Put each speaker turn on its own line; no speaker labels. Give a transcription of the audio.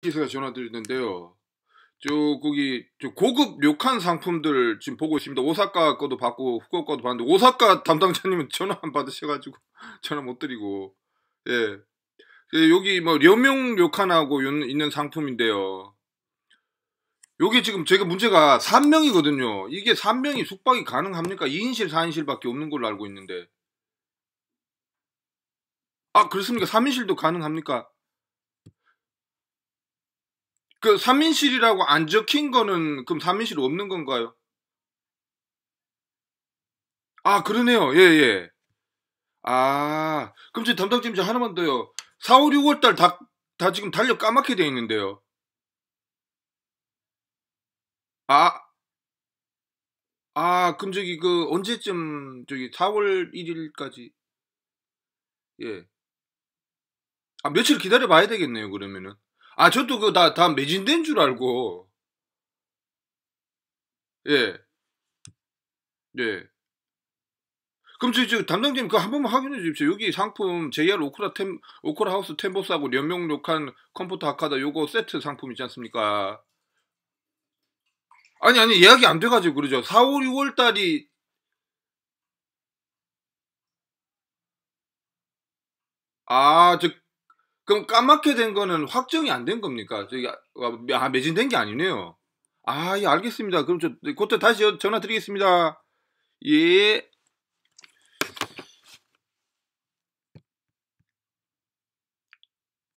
기사가 전화드렸는데요. 저기 저 고급 료칸 상품들 지금 보고 있습니다. 오사카 거도 받고 후쿠오카 거도 봤는데 오사카 담당자님은 전화 안 받으셔가지고 전화 못 드리고 예. 예 여기 뭐 려명 료칸하고 있는 상품인데요. 여기 지금 제가 문제가 3명이거든요. 이게 3명이 숙박이 가능합니까? 2인실, 4인실밖에 없는 걸로 알고 있는데. 아 그렇습니까? 3인실도 가능합니까? 그 삼인실이라고 안 적힌 거는 그럼 삼인실 없는 건가요? 아 그러네요. 예 예. 아 그럼 제 담당 팀장 하나만 더요. 4, 5, 6월 달 다 다 지금 달력 까맣게 되어 있는데요. 아, 아, 그럼 저기 그 언제쯤 저기 4월 1일까지 예. 아, 며칠 기다려 봐야 되겠네요, 그러면은. 아, 저도 그거 다, 다 매진된 줄 알고. 예. 예. 그럼 저, 저 담당자님 그거 한 번만 확인해 주십시오. 여기 상품 JR 오크라 템, 오크라 하우스 템보스하고 연명록한 컴포터 아카다 요거 세트 상품 있지 않습니까? 아니, 아니, 예약이 안 돼가지고 그러죠. 4, 5, 6월 달이 아, 저 그럼 까맣게 된 거는 확정이 안 된 겁니까? 저기 아, 아, 아, 매진된 게 아니네요. 아, 예, 알겠습니다. 그럼 저그 네, 다시 전화 드리겠습니다. 예.